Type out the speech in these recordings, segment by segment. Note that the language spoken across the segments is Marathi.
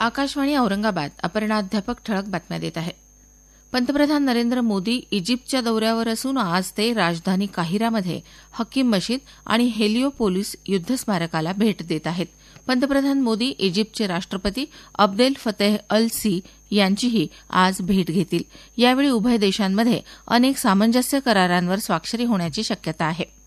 आकाशवाणी औरंगाबाद अपर्णाध्यापक ठळक बातम्या देत आहे पंतप्रधान नरेंद्र मोदी इजिप्तच्या दौऱ्यावर असून आज ते राजधानी काहिरामध्ये हकीम मशीद आणि हेलिओपोलिस युद्ध स्मारकाला भेट देत आहेत पंतप्रधान मोदी इजिप्तचे राष्ट्रपती अब्देल फतेह अल सी यांचीही आज भेट घेतील यावेळी उभय देशांमध्ये अनेक सामंजस्य करारांवर स्वाक्षरी होण्याची शक्यता आहे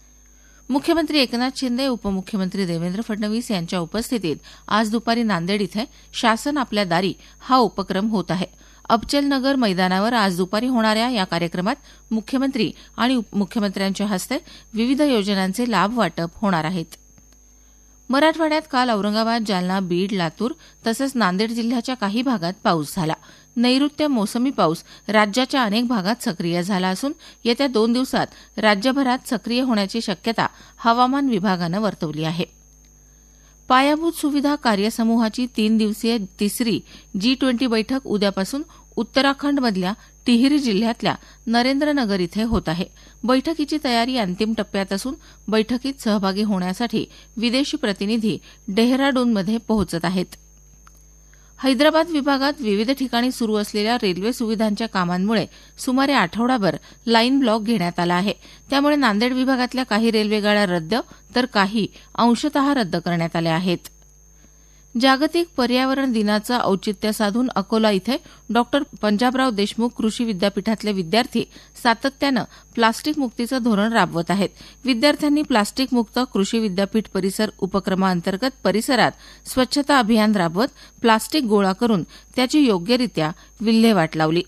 मुख्यमंत्री एकनाथ शिंदे उपमुख्यमंत्री देवेंद्र फडणवीस यांच्या उपस्थितीत आज दुपारी नांदेड इथं शासन आपल्या दारी हा उपक्रम होत आहे अबचलनगर मैदानावर आज दुपारी होणाऱ्या या कार्यक्रमात मुख्यमंत्री आणि मुख्यमंत्र्यांच्या हस्ते विविध योजनांचे लाभ वाटप होणार आहेत मराठवाड्यात काल औरंगाबाद जालना बीड लातूर तसंच नांदेड जिल्ह्याच्या काही भागात पाऊस झाला नैऋत्य मोसमी पाऊस राज्याच्या अनेक भागात सक्रिय झाला असून येत्या दोन दिवसात राज्यभरात सक्रिय होण्याची शक्यता हवामान विभागानं वर्तवली आहे पायाभूत सुविधा कार्यसमूहाची तीन दिवसीय तिसरी जी ट्वेंटी बैठक उद्यापासून उत्तराखंडमधल्या टिहरी जिल्ह्यातल्या नरेंद्रनगर इथं होत आहे बैठकीची तयारी अंतिम टप्प्यात असून बैठकीत सहभागी होण्यासाठी विदेशी प्रतिनिधी डेहराडूनमध्ये पोहोचत आहेत हैदराबाद विभागात विविध ठिकाणी सुरू असलेल्या रेल्वे सुविधांच्या कामांमुळे सुमारे आठवडाभर लाईन ब्लॉक घेण्यात आला आहे त्यामुळे नांदेड विभागातल्या काही रेल्वेगाड्या रद्द तर काही अंशत रद्द करण्यात आल्या आहेत जागतिक पर्यावरण दिनाचं औचित्य साधून अकोला इथं डॉक्टर पंजाबराव देशमुख कृषी विद्यापीठातले विद्यार्थी सातत्यानं प्लास्टिक मुक्तीचं धोरण राबवत आहेत विद्यार्थ्यांनी प्लास्टिक मुक्त कृषी विद्यापीठ परिसर उपक्रमाअंतर्गत परिसरात स्वच्छता अभियान राबवत प्लास्टिक गोळा करून त्याची योग्यरित्या विल्हेवाट लावली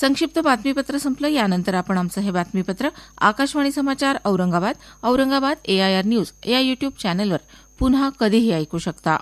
संक्षिप्त बातमीपत्र संपलं यानंतर आपण आमचं हे बातमीपत्र आकाशवाणी समाचार औरंगाबाद औरंगाबाद एआयआर न्यूज या युट्यूब चॅनलवर पुन्हा कधीही ऐकू शकता